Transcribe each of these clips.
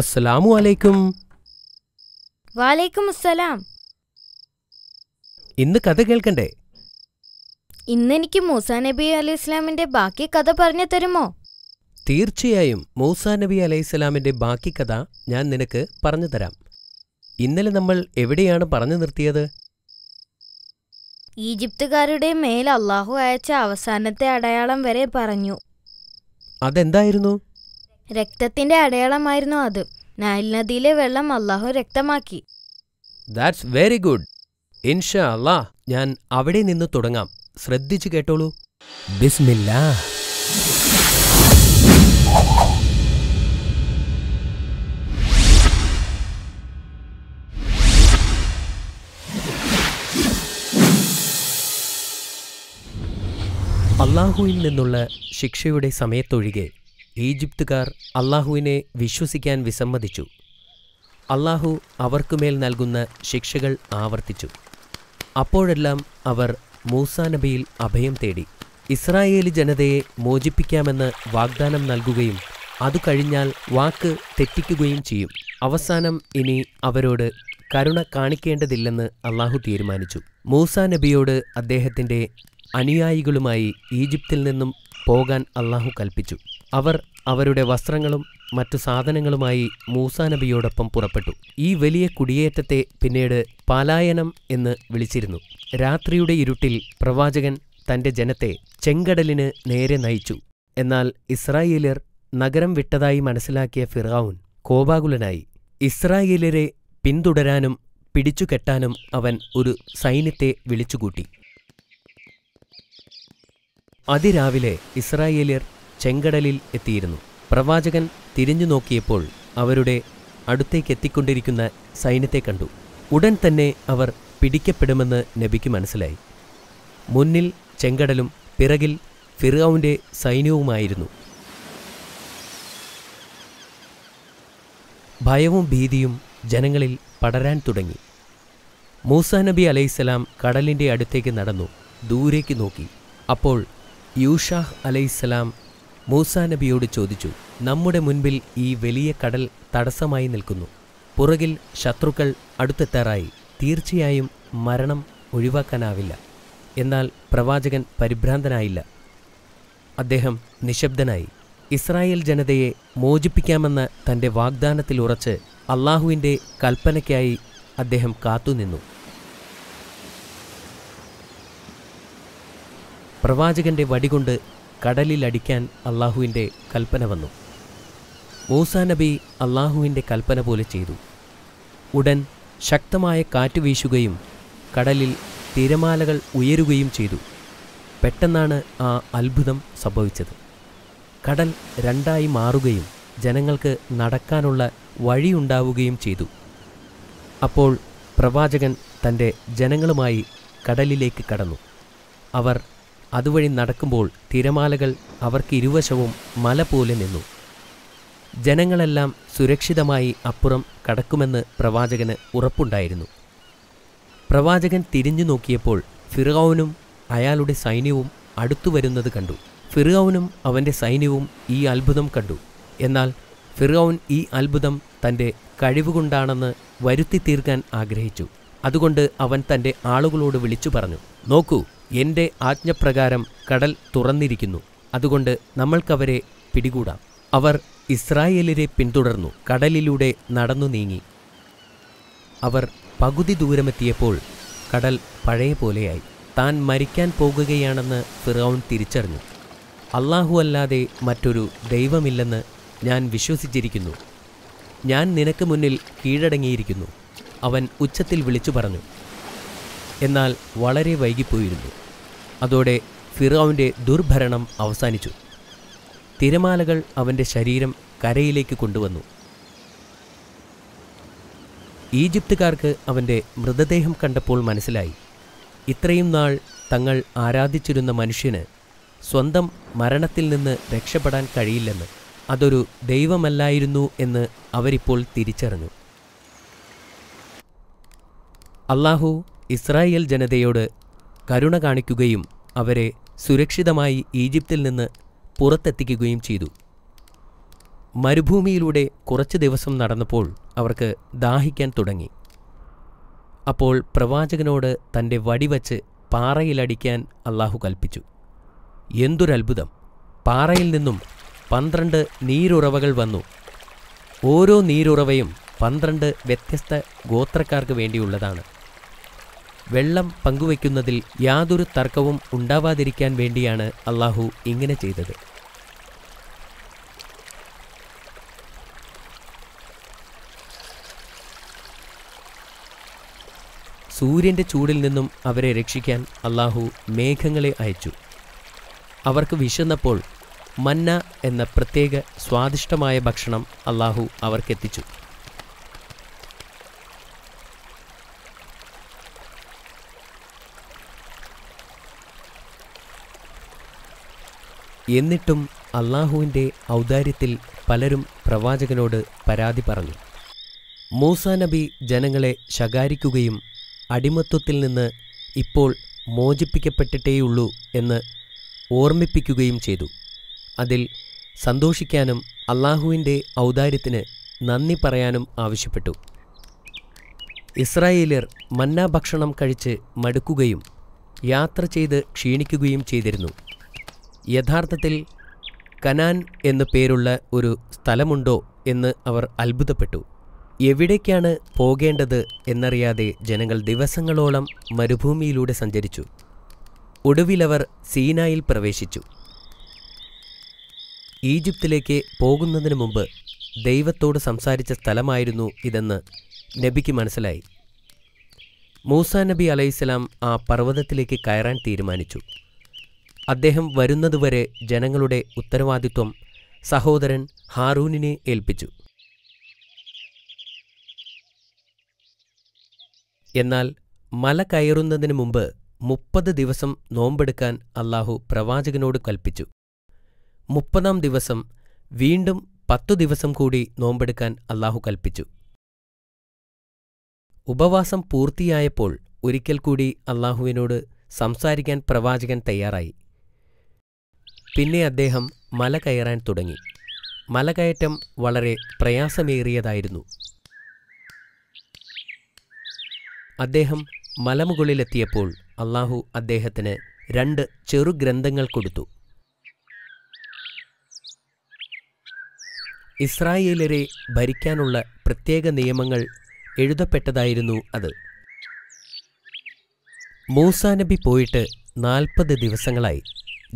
അസ്സലാമു അലൈക്കും വാലൈക്കും അസ്സലാം ഇന്ന് കഥ കേൾക്കണ്ടേ ഇന്ന് എനിക്ക് മൂസാ നബി അലൈഹി ഇസ്ലാമിന്റെ ബാക്കി കഥ പറഞ്ഞു തരുമോ തീർച്ചയായും മൂസാ നബി അലൈഹി ഇസ്ലാമിന്റെ ബാക്കി കഥ ഞാൻ നിനക്ക് പറഞ്ഞു തരാം ഇന്നലെ നമ്മൾ എവിടെയാണ് പറഞ്ഞു നിർത്തിയത് ഈജിപ്തുകാരുടെ മേൽ അള്ളാഹു അയച്ച അവസാനത്തെ അടയാളം വരെ പറഞ്ഞു അതെന്തായിരുന്നു രക്തത്തിന്റെ അടയാളമായിരുന്നു അത് നൈൽ നദിയിലെ വെള്ളം അള്ളാഹു രക്തമാക്കി ദാറ്റ്സ് വെരി ഗുഡ് ഇൻഷാ അള്ളാ ഞാൻ അവിടെ നിന്ന് തുടങ്ങാം ശ്രദ്ധിച്ചു കേട്ടോളൂ ബിസ്മില്ല അള്ളാഹുവിൽ നിന്നുള്ള ശിക്ഷയുടെ സമയത്തൊഴികെ ഈജിപ്തുകാർ അള്ളാഹുവിനെ വിശ്വസിക്കാൻ വിസമ്മതിച്ചു അള്ളാഹു അവർക്കുമേൽ നൽകുന്ന ശിക്ഷകൾ ആവർത്തിച്ചു അപ്പോഴെല്ലാം അവർ മൂസാനബിയിൽ നബിയിൽ അഭയം തേടി ഇസ്രായേലി ജനതയെ മോചിപ്പിക്കാമെന്ന് വാഗ്ദാനം നൽകുകയും അതു കഴിഞ്ഞാൽ വാക്ക് തെറ്റിക്കുകയും ചെയ്യും അവസാനം ഇനി അവരോട് കരുണ കാണിക്കേണ്ടതില്ലെന്ന് അള്ളാഹു തീരുമാനിച്ചു മൂസ നബിയോട് അദ്ദേഹത്തിൻ്റെ അനുയായികളുമായി ഈജിപ്തിൽ നിന്നും പോകാൻ അള്ളാഹു കൽപ്പിച്ചു അവർ അവരുടെ വസ്ത്രങ്ങളും മറ്റു സാധനങ്ങളുമായി മൂസാ നബിയോടൊപ്പം പുറപ്പെട്ടു ഈ വലിയ കുടിയേറ്റത്തെ പിന്നീട് പാലായനം എന്ന് വിളിച്ചിരുന്നു രാത്രിയുടെ ഇരുട്ടിൽ പ്രവാചകൻ തന്റെ ജനത്തെ ചെങ്കടലിന് നേരെ നയിച്ചു എന്നാൽ ഇസ്രായേലിയർ നഗരം വിട്ടതായി മനസ്സിലാക്കിയ ഫിറാവുൻ കോപാകുലനായി ഇസ്രായേലിയരെ പിന്തുടരാനും പിടിച്ചുകെട്ടാനും അവൻ ഒരു സൈന്യത്തെ വിളിച്ചുകൂട്ടി അതിരാവിലെ ഇസ്രായേലിയർ ചെങ്കടലിൽ എത്തിയിരുന്നു പ്രവാചകൻ തിരിഞ്ഞു നോക്കിയപ്പോൾ അവരുടെ അടുത്തേക്ക് എത്തിക്കൊണ്ടിരിക്കുന്ന സൈന്യത്തെ കണ്ടു ഉടൻ തന്നെ അവർ പിടിക്കപ്പെടുമെന്ന് നബിക്ക് മനസ്സിലായി മുന്നിൽ ചെങ്കടലും പിറകിൽ ഫിറാവുൻ്റെ സൈന്യവുമായിരുന്നു ഭയവും ഭീതിയും ജനങ്ങളിൽ പടരാൻ തുടങ്ങി മൂസ നബി അലൈഹിസ്സലാം കടലിൻ്റെ അടുത്തേക്ക് നടന്നു ദൂരേക്ക് നോക്കി അപ്പോൾ യൂഷാഹ് അലൈഹിസ്സലാം മൂസാ നബിയോട് ചോദിച്ചു നമ്മുടെ മുൻപിൽ ഈ വലിയ കടൽ തടസ്സമായി നിൽക്കുന്നു പുറകിൽ ശത്രുക്കൾ അടുത്തെത്താറായി തീർച്ചയായും മരണം ഒഴിവാക്കാനാവില്ല എന്നാൽ പ്രവാചകൻ പരിഭ്രാന്തനായില്ല അദ്ദേഹം നിശബ്ദനായി ഇസ്രായേൽ ജനതയെ മോചിപ്പിക്കാമെന്ന തൻ്റെ വാഗ്ദാനത്തിൽ ഉറച്ച് അള്ളാഹുവിൻ്റെ കൽപ്പനയ്ക്കായി അദ്ദേഹം കാത്തുനിന്നു പ്രവാചകന്റെ വടികൊണ്ട് കടലിലടിക്കാൻ അള്ളാഹുവിൻ്റെ കൽപ്പന വന്നു മൂസാ നബി അള്ളാഹുവിൻ്റെ കൽപ്പന പോലെ ചെയ്തു ഉടൻ ശക്തമായ കാറ്റ് വീശുകയും കടലിൽ തിരമാലകൾ ഉയരുകയും ചെയ്തു പെട്ടെന്നാണ് ആ അത്ഭുതം സംഭവിച്ചത് കടൽ രണ്ടായി മാറുകയും ജനങ്ങൾക്ക് നടക്കാനുള്ള വഴിയുണ്ടാവുകയും ചെയ്തു അപ്പോൾ പ്രവാചകൻ തൻ്റെ ജനങ്ങളുമായി കടലിലേക്ക് കടന്നു അവർ അതുവഴി നടക്കുമ്പോൾ തിരമാലകൾ ഇരുവശവും മല പോലെ നിന്നു ജനങ്ങളെല്ലാം സുരക്ഷിതമായി അപ്പുറം കടക്കുമെന്ന് പ്രവാചകന് ഉറപ്പുണ്ടായിരുന്നു പ്രവാചകൻ തിരിഞ്ഞു നോക്കിയപ്പോൾ ഫിറൌനും അയാളുടെ സൈന്യവും അടുത്തു വരുന്നത് കണ്ടു ഫിറൌനും അവൻ്റെ സൈന്യവും ഈ അത്ഭുതം കണ്ടു എന്നാൽ ഫിറൌൻ ഈ അത്ഭുതം തൻ്റെ കഴിവുകൊണ്ടാണെന്ന് വരുത്തി തീർക്കാൻ ആഗ്രഹിച്ചു അതുകൊണ്ട് അവൻ തൻ്റെ ആളുകളോട് വിളിച്ചു പറഞ്ഞു നോക്കൂ എൻ്റെ ആജ്ഞപ്രകാരം കടൽ തുറന്നിരിക്കുന്നു അതുകൊണ്ട് നമ്മൾക്കവരെ പിടികൂടാം അവർ ഇസ്രായേലിനെ പിന്തുടർന്നു കടലിലൂടെ നടന്നു നീങ്ങി അവർ പകുതി ദൂരമെത്തിയപ്പോൾ കടൽ പഴയ പോലെയായി താൻ മരിക്കാൻ പോകുകയാണെന്ന് ഫിറൌൺ തിരിച്ചറിഞ്ഞു അള്ളാഹു അല്ലാതെ മറ്റൊരു ദൈവമില്ലെന്ന് ഞാൻ വിശ്വസിച്ചിരിക്കുന്നു ഞാൻ നിനക്ക് മുന്നിൽ കീഴടങ്ങിയിരിക്കുന്നു അവൻ ഉച്ചത്തിൽ വിളിച്ചു പറഞ്ഞു എന്നാൽ വളരെ വൈകിപ്പോയിരുന്നു അതോടെ ഫിറോവിൻ്റെ ദുർഭരണം അവസാനിച്ചു തിരമാലകൾ അവൻ്റെ ശരീരം കരയിലേക്ക് കൊണ്ടുവന്നു ഈജിപ്തുകാർക്ക് അവൻ്റെ മൃതദേഹം കണ്ടപ്പോൾ മനസ്സിലായി ഇത്രയും നാൾ തങ്ങൾ ആരാധിച്ചിരുന്ന മനുഷ്യന് സ്വന്തം മരണത്തിൽ നിന്ന് രക്ഷപ്പെടാൻ കഴിയില്ലെന്ന് അതൊരു ദൈവമല്ലായിരുന്നു എന്ന് അവരിപ്പോൾ തിരിച്ചറിഞ്ഞു അള്ളാഹു ഇസ്രായേൽ ജനതയോട് കരുണ കാണിക്കുകയും അവരെ സുരക്ഷിതമായി ഈജിപ്തിൽ നിന്ന് പുറത്തെത്തിക്കുകയും ചെയ്തു മരുഭൂമിയിലൂടെ കുറച്ച് ദിവസം നടന്നപ്പോൾ അവർക്ക് ദാഹിക്കാൻ തുടങ്ങി അപ്പോൾ പ്രവാചകനോട് തൻ്റെ വടിവച്ച് പാറയിലടിക്കാൻ അള്ളാഹു കൽപ്പിച്ചു എന്തൊരത്ഭുതം പാറയിൽ നിന്നും പന്ത്രണ്ട് നീരുറവകൾ വന്നു ഓരോ നീരുറവയും പന്ത്രണ്ട് വ്യത്യസ്ത ഗോത്രക്കാർക്ക് വേണ്ടിയുള്ളതാണ് വെള്ളം പങ്കുവയ്ക്കുന്നതിൽ യാതൊരു തർക്കവും ഉണ്ടാവാതിരിക്കാൻ വേണ്ടിയാണ് അള്ളാഹു ഇങ്ങനെ ചെയ്തത് സൂര്യൻ്റെ ചൂടിൽ നിന്നും അവരെ രക്ഷിക്കാൻ അള്ളാഹു മേഘങ്ങളെ അയച്ചു അവർക്ക് വിശന്നപ്പോൾ മന്ന എന്ന പ്രത്യേക സ്വാദിഷ്ടമായ ഭക്ഷണം അള്ളാഹു അവർക്കെത്തിച്ചു എന്നിട്ടും അള്ളാഹുവിൻ്റെ ഔദാര്യത്തിൽ പലരും പ്രവാചകനോട് പരാതി പറഞ്ഞു മൂസ നബി ജനങ്ങളെ ശകാരിക്കുകയും അടിമത്വത്തിൽ നിന്ന് ഇപ്പോൾ മോചിപ്പിക്കപ്പെട്ടിട്ടേയുള്ളൂ എന്ന് ഓർമ്മിപ്പിക്കുകയും ചെയ്തു അതിൽ സന്തോഷിക്കാനും അള്ളാഹുവിൻ്റെ ഔദാര്യത്തിന് നന്ദി പറയാനും ആവശ്യപ്പെട്ടു ഇസ്രായേലിയർ മന്നാ ഭക്ഷണം കഴിച്ച് മടുക്കുകയും യാത്ര ചെയ്ത് ക്ഷീണിക്കുകയും ചെയ്തിരുന്നു യഥാർത്ഥത്തിൽ കനാൻ എന്നു പേരുള്ള ഒരു സ്ഥലമുണ്ടോ എന്ന് അവർ അത്ഭുതപ്പെട്ടു എവിടേക്കാണ് പോകേണ്ടത് എന്നറിയാതെ ജനങ്ങൾ ദിവസങ്ങളോളം മരുഭൂമിയിലൂടെ സഞ്ചരിച്ചു ഒടുവിലവർ സീനായിൽ പ്രവേശിച്ചു ഈജിപ്തിലേക്ക് പോകുന്നതിന് മുമ്പ് ദൈവത്തോട് സംസാരിച്ച സ്ഥലമായിരുന്നു ഇതെന്ന് നബിക്ക് മനസ്സിലായി മൂസ നബി അലൈഹിസ്സലാം ആ പർവ്വതത്തിലേക്ക് കയറാൻ തീരുമാനിച്ചു അദ്ദേഹം വരുന്നതുവരെ ജനങ്ങളുടെ ഉത്തരവാദിത്വം സഹോദരൻ ഹാറൂനിനെ ഏൽപ്പിച്ചു എന്നാൽ മല കയറുന്നതിന് മുമ്പ് മുപ്പത് ദിവസം നോമ്പെടുക്കാൻ അള്ളാഹു പ്രവാചകനോട് കൽപ്പിച്ചു മുപ്പതാം ദിവസം വീണ്ടും പത്തു ദിവസം കൂടി നോമ്പെടുക്കാൻ അള്ളാഹു കൽപ്പിച്ചു ഉപവാസം പൂർത്തിയായപ്പോൾ ഒരിക്കൽ കൂടി അള്ളാഹുവിനോട് സംസാരിക്കാൻ പ്രവാചകൻ തയ്യാറായി പിന്നെ അദ്ദേഹം മല കയറാൻ തുടങ്ങി മലകയറ്റം വളരെ പ്രയാസമേറിയതായിരുന്നു അദ്ദേഹം മലമുകളിലെത്തിയപ്പോൾ അള്ളാഹു അദ്ദേഹത്തിന് രണ്ട് ചെറു ഗ്രന്ഥങ്ങൾ കൊടുത്തു ഇസ്രായേലരെ ഭരിക്കാനുള്ള പ്രത്യേക നിയമങ്ങൾ എഴുതപ്പെട്ടതായിരുന്നു അത് മൂസാനബി പോയിട്ട് നാൽപ്പത് ദിവസങ്ങളായി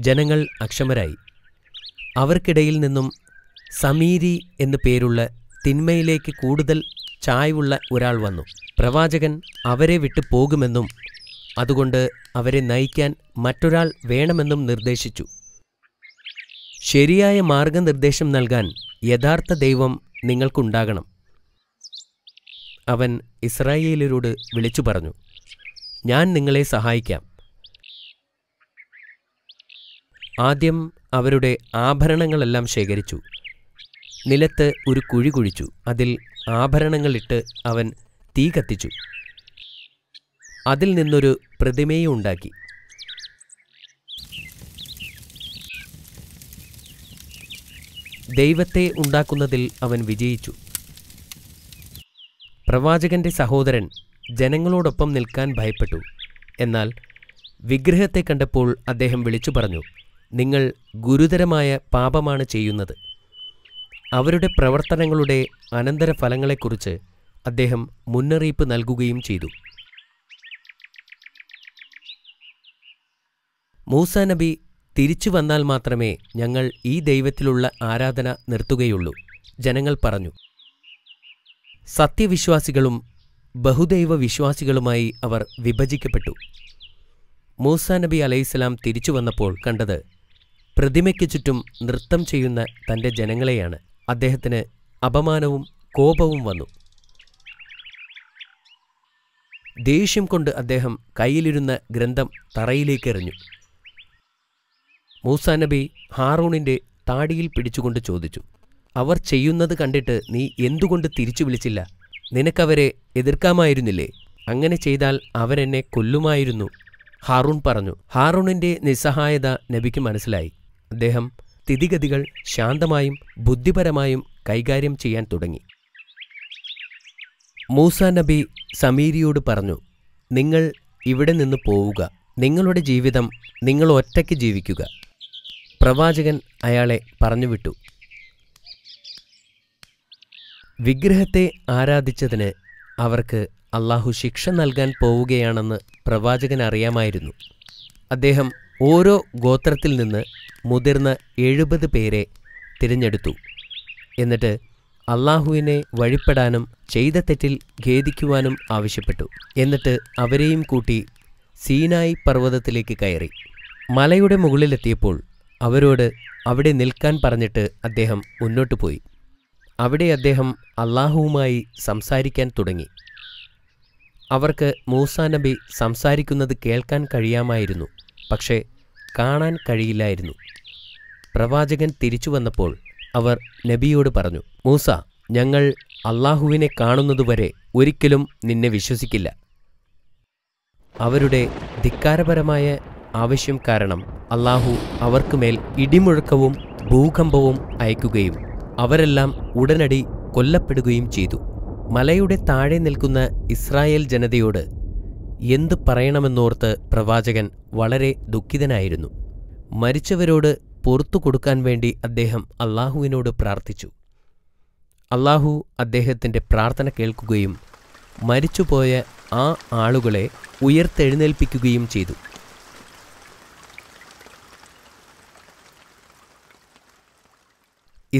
ജനങ്ങൾ അക്ഷമരായി അവർക്കിടയിൽ നിന്നും സമീരി എന്നു പേരുള്ള തിന്മയിലേക്ക് കൂടുതൽ ചായ്വുള്ള ഒരാൾ വന്നു പ്രവാചകൻ അവരെ വിട്ടു പോകുമെന്നും അതുകൊണ്ട് അവരെ നയിക്കാൻ മറ്റൊരാൾ വേണമെന്നും നിർദ്ദേശിച്ചു ശരിയായ മാർഗനിർദ്ദേശം നൽകാൻ യഥാർത്ഥ ദൈവം നിങ്ങൾക്കുണ്ടാകണം അവൻ ഇസ്രായേലരോട് വിളിച്ചു പറഞ്ഞു ഞാൻ നിങ്ങളെ സഹായിക്കാം ആദ്യം അവരുടെ ആഭരണങ്ങളെല്ലാം ശേഖരിച്ചു നിലത്ത് ഒരു കുഴി കുഴിച്ചു അതിൽ ആഭരണങ്ങളിട്ട് അവൻ തീ കത്തിച്ചു അതിൽ നിന്നൊരു പ്രതിമയെ ഉണ്ടാക്കി ദൈവത്തെ ഉണ്ടാക്കുന്നതിൽ അവൻ വിജയിച്ചു പ്രവാചകന്റെ സഹോദരൻ ജനങ്ങളോടൊപ്പം നിൽക്കാൻ ഭയപ്പെട്ടു എന്നാൽ വിഗ്രഹത്തെ കണ്ടപ്പോൾ അദ്ദേഹം വിളിച്ചു പറഞ്ഞു നിങ്ങൾ ഗുരുതരമായ പാപമാണ് ചെയ്യുന്നത് അവരുടെ പ്രവർത്തനങ്ങളുടെ അനന്തരഫലങ്ങളെക്കുറിച്ച് അദ്ദേഹം മുന്നറിയിപ്പ് നൽകുകയും ചെയ്തു മൂസ നബി തിരിച്ചു വന്നാൽ മാത്രമേ ഞങ്ങൾ ഈ ദൈവത്തിലുള്ള ആരാധന നിർത്തുകയുള്ളൂ ജനങ്ങൾ പറഞ്ഞു സത്യവിശ്വാസികളും ബഹുദൈവ വിശ്വാസികളുമായി അവർ വിഭജിക്കപ്പെട്ടു മൂസ നബി അലൈഹിസ്ലാം തിരിച്ചു വന്നപ്പോൾ കണ്ടത് പ്രതിമയ്ക്ക് ചുറ്റും നൃത്തം ചെയ്യുന്ന തൻ്റെ ജനങ്ങളെയാണ് അദ്ദേഹത്തിന് അപമാനവും കോപവും വന്നു ദേഷ്യം കൊണ്ട് അദ്ദേഹം കയ്യിലിരുന്ന ഗ്രന്ഥം തറയിലേക്കെറിഞ്ഞു മൂസാ നബി ഹാറൂണിൻ്റെ താടിയിൽ പിടിച്ചുകൊണ്ട് ചോദിച്ചു അവർ ചെയ്യുന്നത് കണ്ടിട്ട് നീ എന്തുകൊണ്ട് തിരിച്ചു വിളിച്ചില്ല നിനക്കവരെ എതിർക്കാമായിരുന്നില്ലേ അങ്ങനെ ചെയ്താൽ അവരെന്നെ കൊല്ലുമായിരുന്നു ഹാറൂൺ പറഞ്ഞു ഹാറൂണിൻ്റെ നിസ്സഹായത നബിക്ക് മനസ്സിലായി അദ്ദേഹം സ്ഥിതിഗതികൾ ശാന്തമായും ബുദ്ധിപരമായും കൈകാര്യം ചെയ്യാൻ തുടങ്ങി മൂസ നബി സമീരിയോട് പറഞ്ഞു നിങ്ങൾ ഇവിടെ നിന്ന് പോവുക നിങ്ങളുടെ ജീവിതം നിങ്ങൾ ഒറ്റയ്ക്ക് ജീവിക്കുക പ്രവാചകൻ അയാളെ പറഞ്ഞുവിട്ടു വിഗ്രഹത്തെ ആരാധിച്ചതിന് അവർക്ക് അള്ളാഹു ശിക്ഷ നൽകാൻ പോവുകയാണെന്ന് പ്രവാചകൻ അറിയാമായിരുന്നു അദ്ദേഹം ഓരോ ഗോത്രത്തിൽ നിന്ന് മുതിർന്ന എഴുപത് പേരെ തിരഞ്ഞെടുത്തു എന്നിട്ട് അള്ളാഹുവിനെ വഴിപ്പെടാനും ചെയ്ത തെറ്റിൽ ഖേദിക്കുവാനും ആവശ്യപ്പെട്ടു എന്നിട്ട് അവരെയും കൂട്ടി സീനായി പർവ്വതത്തിലേക്ക് കയറി മലയുടെ മുകളിലെത്തിയപ്പോൾ അവരോട് അവിടെ നിൽക്കാൻ പറഞ്ഞിട്ട് അദ്ദേഹം മുന്നോട്ടു പോയി അവിടെ അദ്ദേഹം അള്ളാഹുവുമായി സംസാരിക്കാൻ തുടങ്ങി അവർക്ക് മൂസാ നബി സംസാരിക്കുന്നത് കേൾക്കാൻ കഴിയാമായിരുന്നു പക്ഷേ കാണാൻ കഴിയില്ലായിരുന്നു പ്രവാചകൻ തിരിച്ചു വന്നപ്പോൾ അവർ നബിയോട് പറഞ്ഞു മൂസ ഞങ്ങൾ അള്ളാഹുവിനെ കാണുന്നതുവരെ ഒരിക്കലും നിന്നെ വിശ്വസിക്കില്ല അവരുടെ ധിക്കാരപരമായ ആവശ്യം കാരണം അള്ളാഹു അവർക്കുമേൽ ഇടിമുഴക്കവും ഭൂകമ്പവും അയക്കുകയും അവരെല്ലാം ഉടനടി കൊല്ലപ്പെടുകയും ചെയ്തു മലയുടെ താഴെ നിൽക്കുന്ന ഇസ്രായേൽ ജനതയോട് എന്ത് പറയണമെന്നോർത്ത് പ്രവാചകൻ വളരെ ദുഃഖിതനായിരുന്നു മരിച്ചവരോട് പുറത്തു കൊടുക്കാൻ വേണ്ടി അദ്ദേഹം അള്ളാഹുവിനോട് പ്രാർത്ഥിച്ചു അള്ളാഹു അദ്ദേഹത്തിൻ്റെ പ്രാർത്ഥന കേൾക്കുകയും മരിച്ചുപോയ ആ ആളുകളെ ഉയർത്തെഴുന്നേൽപ്പിക്കുകയും ചെയ്തു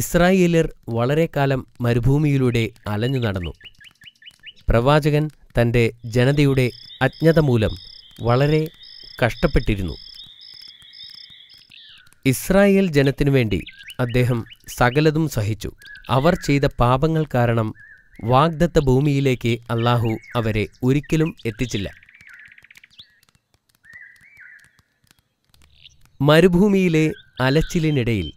ഇസ്രായേലർ വളരെ കാലം മരുഭൂമിയിലൂടെ അലഞ്ഞു നടന്നു പ്രവാചകൻ തൻ്റെ ജനതയുടെ അജ്ഞത മൂലം വളരെ കഷ്ടപ്പെട്ടിരുന്നു ഇസ്രായേൽ ജനത്തിനു വേണ്ടി അദ്ദേഹം സകലതും സഹിച്ചു അവർ ചെയ്ത പാപങ്ങൾ കാരണം വാഗ്ദത്ത ഭൂമിയിലേക്ക് അല്ലാഹു അവരെ ഒരിക്കലും എത്തിച്ചില്ല മരുഭൂമിയിലെ അലച്ചിലിനിടയിൽ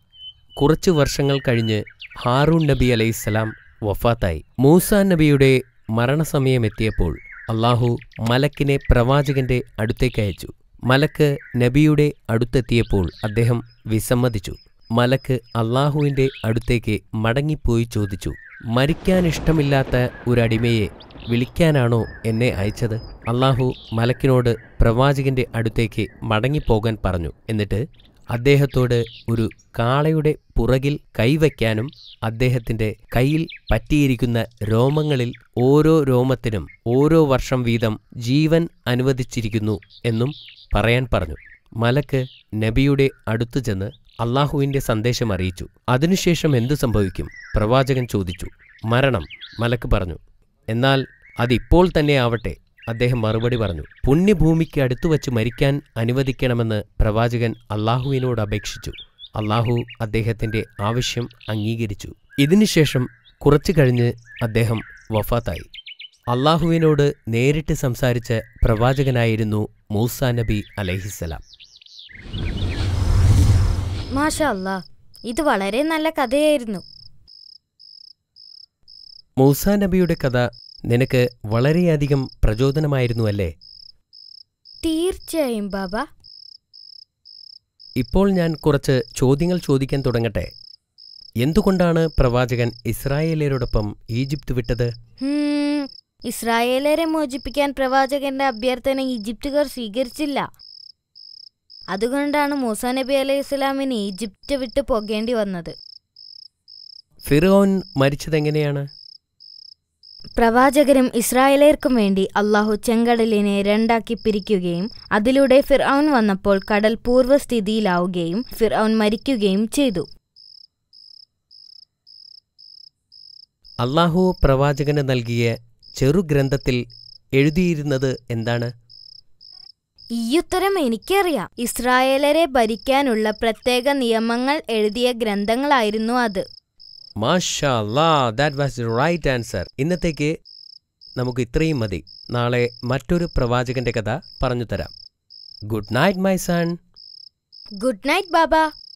കുറച്ചു വർഷങ്ങൾ കഴിഞ്ഞ് ഹാറൂൺ നബി അലൈഹിസ്സലാം വഫാത്തായി മൂസ നബിയുടെ മരണസമയമെത്തിയപ്പോൾ അള്ളാഹു മലക്കിനെ പ്രവാചകന്റെ അടുത്തേക്ക് അയച്ചു മലക്ക് നബിയുടെ അടുത്തെത്തിയപ്പോൾ അദ്ദേഹം വിസമ്മതിച്ചു മലക്ക് അള്ളാഹുവിൻ്റെ അടുത്തേക്ക് മടങ്ങിപ്പോയി ചോദിച്ചു മരിക്കാൻ ഇഷ്ടമില്ലാത്ത ഒരടിമയെ വിളിക്കാനാണോ എന്നെ അയച്ചത് അള്ളാഹു മലക്കിനോട് പ്രവാചകന്റെ അടുത്തേക്ക് മടങ്ങിപ്പോകാൻ പറഞ്ഞു എന്നിട്ട് അദ്ദേഹത്തോട് ഒരു കാളയുടെ പുറകിൽ കൈവയ്ക്കാനും അദ്ദേഹത്തിൻ്റെ കയ്യിൽ പറ്റിയിരിക്കുന്ന രോമങ്ങളിൽ ഓരോ രോമത്തിനും ഓരോ വർഷം വീതം ജീവൻ അനുവദിച്ചിരിക്കുന്നു എന്നും പറയാൻ പറഞ്ഞു മലക്ക് നബിയുടെ അടുത്തു ചെന്ന് അള്ളാഹുവിൻ്റെ സന്ദേശം അറിയിച്ചു അതിനുശേഷം എന്തു സംഭവിക്കും പ്രവാചകൻ ചോദിച്ചു മരണം മലക്ക് പറഞ്ഞു എന്നാൽ അതിപ്പോൾ തന്നെ ആവട്ടെ അദ്ദേഹം മറുപടി പറഞ്ഞു പുണ്യഭൂമിക്ക് അടുത്തുവച്ച് മരിക്കാൻ അനുവദിക്കണമെന്ന് പ്രവാചകൻ അള്ളാഹുവിനോട് അപേക്ഷിച്ചു അള്ളാഹു അദ്ദേഹത്തിന്റെ ആവശ്യം അംഗീകരിച്ചു ഇതിനുശേഷം കുറച്ചു കഴിഞ്ഞ് അദ്ദേഹം വഫാത്തായി അള്ളാഹുവിനോട് നേരിട്ട് സംസാരിച്ച പ്രവാചകനായിരുന്നു മൂസ നബി അലഹിസലാം മാഷാ ഇത് വളരെ നല്ല കഥയായിരുന്നു മൂസ നബിയുടെ കഥ നിനക്ക് വളരെയധികം പ്രചോദനമായിരുന്നു അല്ലേ തീർച്ചയായും ബാബ ഇപ്പോൾ ഞാൻ കുറച്ച് ചോദ്യങ്ങൾ ചോദിക്കാൻ തുടങ്ങട്ടെ എന്തുകൊണ്ടാണ് പ്രവാചകൻ ഇസ്രായേലരോടൊപ്പം ഈജിപ്ത് വിട്ടത് ഇസ്രായേലരെ മോചിപ്പിക്കാൻ പ്രവാചകന്റെ അഭ്യർത്ഥന ഈജിപ്തുകാർ സ്വീകരിച്ചില്ല അതുകൊണ്ടാണ് മൂസ നബി അലൈഹി ഇസ്ലാമിന് ഈജിപ്ത് വിട്ട് പോകേണ്ടി വന്നത് ഫിറോൻ മരിച്ചതെങ്ങനെയാണ് പ്രവാചകരും ഇസ്രായേലേർക്കും വേണ്ടി അള്ളാഹു ചെങ്കടലിനെ രണ്ടാക്കി പിരിക്കുകയും അതിലൂടെ ഫിർഔൻ വന്നപ്പോൾ കടൽ പൂർവ്വസ്ഥിതിയിലാവുകയും ഫിർഔൻ മരിക്കുകയും ചെയ്തു അള്ളാഹു പ്രവാചകന് നൽകിയ ചെറുഗ്രന്ഥത്തിൽ എഴുതിയിരുന്നത് എന്താണ് ഈയുത്തരം എനിക്കറിയാം ഇസ്രായേലരെ ഭരിക്കാനുള്ള പ്രത്യേക നിയമങ്ങൾ എഴുതിയ ഗ്രന്ഥങ്ങളായിരുന്നു അത് മാഷാല്ലാ that was the right answer ഇന്നത്തേക്ക് നമുക്ക് ഇത്രയും മതി നാളെ മറ്റൊരു പ്രവാചകന്റെ കഥ പറഞ്ഞു തരാം good night my son good night Baba